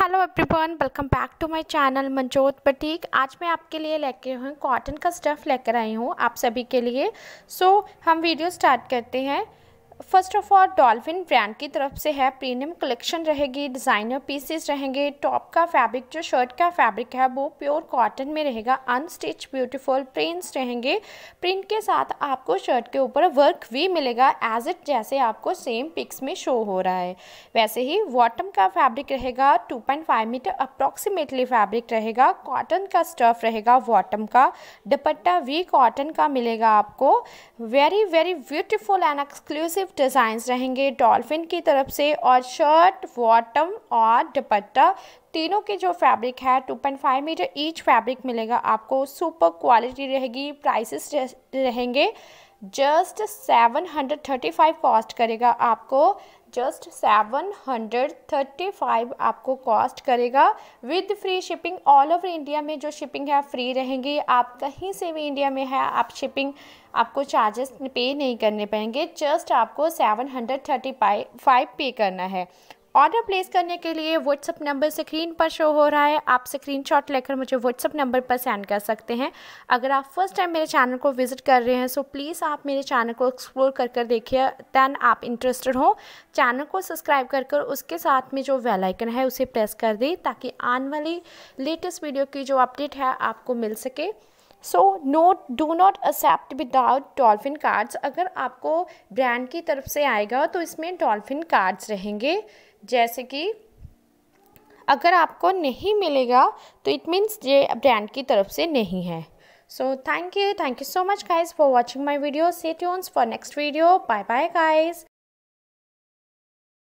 hello everyone welcome back to my channel Manjot boutique आज मैं आपके लिए लेके हूँ कॉटन का स्टफ़ लेकर आई हूँ आप सभी के लिए सो so, हम वीडियो स्टार्ट करते हैं first of all Dolphin brand की तरफ से है प्रीमियम कलेक्शन रहेगी डिज़ाइनर पीसेस रहेंगे टॉप का फैब्रिक जो शर्ट का फैब्रिक है वो प्योर कॉटन में रहेगा अनस्टिच ब्यूटीफुल प्रिंट्स रहेंगे प्रिंट के साथ आपको शर्ट के ऊपर वर्क भी मिलेगा एज इट जैसे आपको सेम पिक्स में शो हो रहा है वैसे ही वॉटम का फैब्रिक रहेगा टू मीटर अप्रॉक्सीमेटली फैब्रिक रहेगा कॉटन का स्टफ रहेगा वॉटम का दुपट्टा भी कॉटन का मिलेगा आपको very very beautiful and exclusive मुख्तलिफ डिज़ाइंस रहेंगे डॉल्फिन की तरफ से और शर्ट बॉटम और दुपट्टा तीनों के जो फैब्रिक है 2.5 मीटर ईच फैब्रिक मिलेगा आपको सुपर क्वालिटी रहेगी प्राइसेस रहेंगे just seven hundred thirty five cost करेगा आपको just seven hundred thirty five आपको कॉस्ट करेगा with free shipping all over India में जो शिपिंग है फ्री रहेंगी आप कहीं से भी इंडिया में है आप शिपिंग आपको चार्जेस पे नहीं करने पड़ेंगे जस्ट आपको सेवन हंड्रेड थर्टी फाइव पे करना है ऑर्डर प्लेस करने के लिए व्हाट्सअप नंबर स्क्रीन पर शो हो रहा है आप स्क्रीन शॉट लेकर मुझे व्हाट्सअप नंबर पर सेंड कर सकते हैं अगर आप फर्स्ट टाइम मेरे चैनल को विजिट कर रहे हैं सो प्लीज़ आप मेरे चैनल को एक्सप्लोर कर कर देखिए दैन आप इंटरेस्टेड हो चैनल को सब्सक्राइब कर कर उसके साथ में जो वेलाइकन है उसे प्रेस कर दें ताकि आने वाली लेटेस्ट वीडियो की जो अपडेट है आपको मिल सके so note do not accept without Dolphin cards अगर आपको ब्रांड की तरफ से आएगा तो इसमें डॉल्फिन कार्ड्स रहेंगे जैसे कि अगर आपको नहीं मिलेगा तो इट मीन्स ये ब्रांड की तरफ से नहीं है so thank you thank you so much guys for watching my video stay tuned for next video bye bye guys